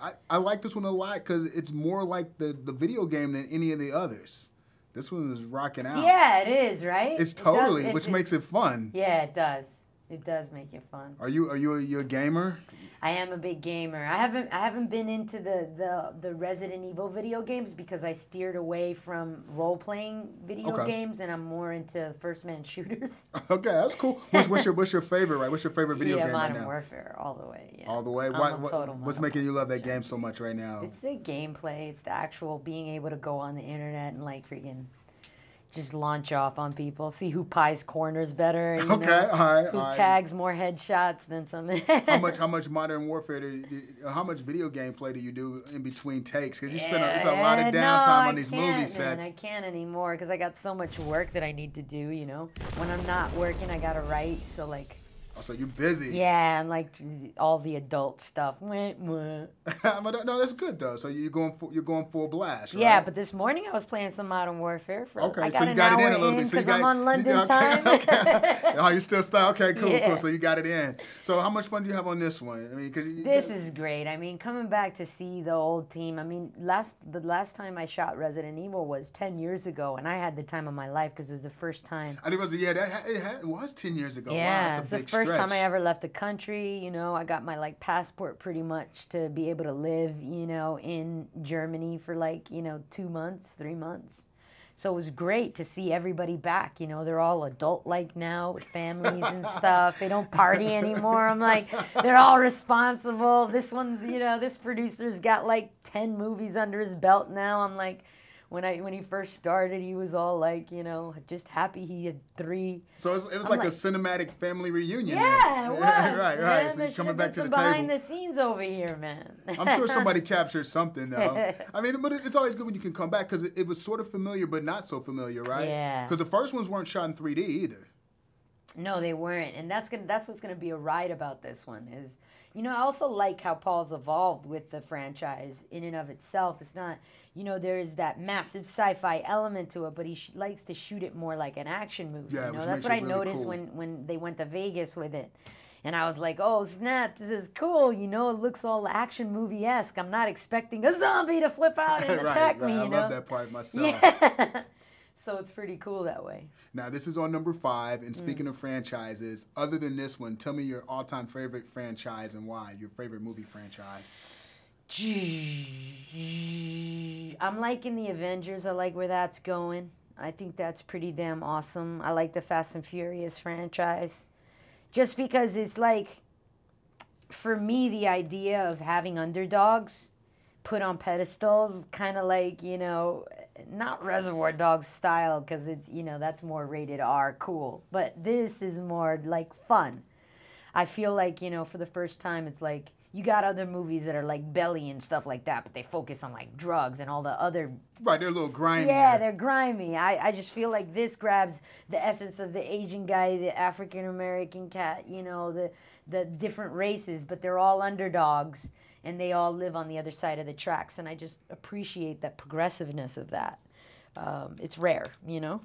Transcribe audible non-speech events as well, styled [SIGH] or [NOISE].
I, I like this one a lot because it's more like the, the video game than any of the others. This one is rocking out. Yeah, it is, right? It's totally, it does, it, which it, makes it fun. Yeah, it does. It does make it fun. Are you are you a, you a gamer? I am a big gamer. I haven't I haven't been into the, the the Resident Evil video games because I steered away from role playing video okay. games and I'm more into first man shooters. [LAUGHS] okay, that's cool. What's, what's your what's your favorite right? What's your favorite video yeah, game Modern right now? Warfare all the way. Yeah. All the way. Why, what, what's making you love that game so much right now? It's the gameplay. It's the actual being able to go on the internet and like freaking just launch off on people, see who pies corners better. You okay, know, all right, who tags more headshots than some. [LAUGHS] how much? How much modern warfare? Do you, how much video game play do you do in between takes? Because you yeah, spend a, it's a lot of downtime no, on these movie sets. Man, I can't anymore because I got so much work that I need to do. You know, when I'm not working, I gotta write. So like. Oh, so you're busy. Yeah, and like all the adult stuff. [LAUGHS] but uh, no, that's good though. So you're going full, you're going full blast. Right? Yeah, but this morning I was playing some Modern Warfare for. Okay, I got so you got it in a little in bit. So you got, I'm on [LAUGHS] London you, okay, time. okay. [LAUGHS] oh, you still stuck? Okay, cool, yeah. cool. So you got it in. So how much fun do you have on this one? I mean, you, this is great. I mean, coming back to see the old team. I mean, last the last time I shot Resident Evil was ten years ago, and I had the time of my life because it was the first time. I think it was yeah, that, it, had, it was ten years ago. Yeah, wow, it's the first first time I ever left the country, you know, I got my like passport pretty much to be able to live, you know, in Germany for like, you know, 2 months, 3 months. So it was great to see everybody back. You know, they're all adult like now with families and [LAUGHS] stuff. They don't party anymore. I'm like, they're all responsible. This one's, you know, this producer's got like 10 movies under his belt now. I'm like, when I when he first started, he was all like, you know, just happy he had three. So it was, it was like, like, a cinematic family reunion. [LAUGHS] Yeah, was, right, right. Man, so coming back to the behind table. the scenes over here, man. I'm sure [LAUGHS] somebody captured something though. [LAUGHS] I mean, but it's always good when you can come back because it, it, was sort of familiar, but not so familiar, right? Yeah. Because the first ones weren't shot in 3D either. No, they weren't, and that's gonna that's what's gonna be a ride about this one is, you know, I also like how Paul's evolved with the franchise in and of itself. It's not, you know, there is that massive sci-fi element to it, but he sh- likes to shoot it more like an action movie. Yeah, you know, that's what I noticed cool. when when they went to Vegas with it. And I was like, oh snap, this is cool. You know, it looks all action movie esque. I'm not expecting a zombie to flip out and [LAUGHS] right, attack right. me. You I know? love that part myself. [LAUGHS] Yeah. So it's pretty cool that way. Now, this is on number five. And mm. speaking mm. of franchises, other than this one, tell me your all time favorite franchise and why, your favorite movie franchise. Gee, I'm liking the Avengers. I like where that's going. I think that's pretty damn awesome. I like the Fast and Furious franchise. Just because it's like, for me, the idea of having underdogs put on pedestals, kind of like, you know, not Reservoir Dogs style because it's you know that's more rated R cool, but this is more like fun. I feel like you know for the first time it's like you got other movies that are like belly and stuff like that, but they focus on like drugs and all the other. Right, they're a little grimy. Yeah, they're grimy. I, I just feel like this grabs the essence of the Asian guy, the African American cat, you know, the the different races, but they're all underdogs and they all live on the other side of the tracks. And I just appreciate that progressiveness of that. Um, it's rare, you know.